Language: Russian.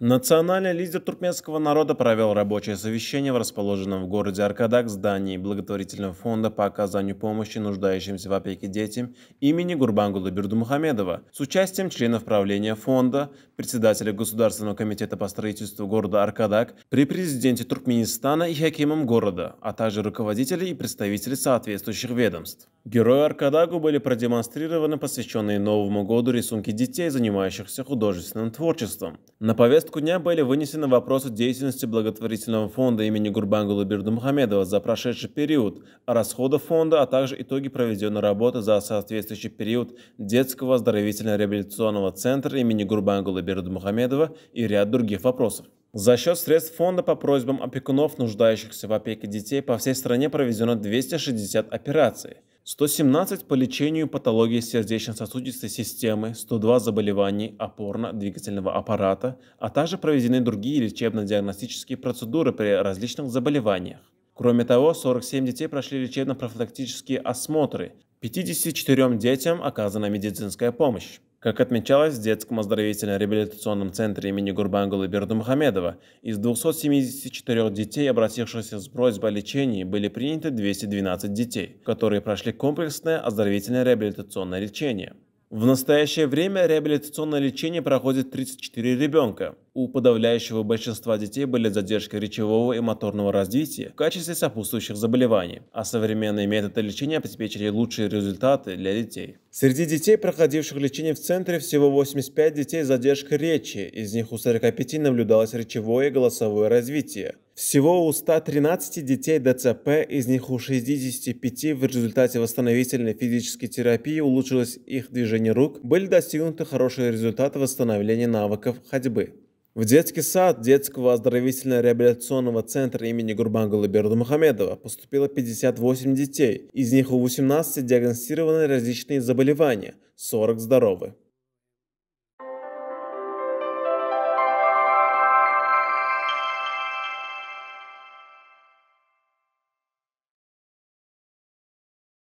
Национальный лидер туркменского народа провел рабочее совещание в расположенном в городе Аркадак здании благотворительного фонда по оказанию помощи нуждающимся в опеке детям имени Гурбангула Бердумухамедова с участием членов правления фонда, председателя Государственного комитета по строительству города Аркадак при президенте Туркменистана и хакимом города, а также руководителей и представителей соответствующих ведомств. Герою Аркадагу были продемонстрированы посвященные Новому году рисунки детей, занимающихся художественным творчеством. На повестку повестку дня были вынесены вопросы деятельности благотворительного фонда имени Гурбангула Бирдумухамедова за прошедший период, расходов фонда, а также итоги проведенной работы за соответствующий период детского оздоровительно-реабилитационного центра имени Гурбангула Бирдумухамедова и ряд других вопросов. За счет средств фонда по просьбам опекунов, нуждающихся в опеке детей, по всей стране проведено 260 операций. 117 по лечению патологии сердечно-сосудистой системы, 102 заболеваний опорно-двигательного аппарата, а также проведены другие лечебно-диагностические процедуры при различных заболеваниях. Кроме того, 47 детей прошли лечебно-профилактические осмотры, 54 детям оказана медицинская помощь. Как отмечалось в детском оздоровительно-реабилитационном центре имени Гурбангулы Бердумхамедова, из 274 детей, обратившихся с просьбой о лечении, были приняты 212 детей, которые прошли комплексное оздоровительно-реабилитационное лечение. В настоящее время реабилитационное лечение проходит 34 ребенка. У подавляющего большинства детей были задержки речевого и моторного развития в качестве сопутствующих заболеваний, а современные методы лечения обеспечили лучшие результаты для детей. Среди детей, проходивших лечение в центре, всего 85 детей с задержкой речи, из них у 45 наблюдалось речевое и голосовое развитие. Всего у 113 детей ДЦП, из них у 65 в результате восстановительной физической терапии улучшилось их движение рук, были достигнуты хорошие результаты восстановления навыков ходьбы. В детский сад детского оздоровительно-реабилитационного центра имени Гурбангула Бердумухамедова поступило 58 детей. Из них у 18 диагностированы различные заболевания, 40 здоровы.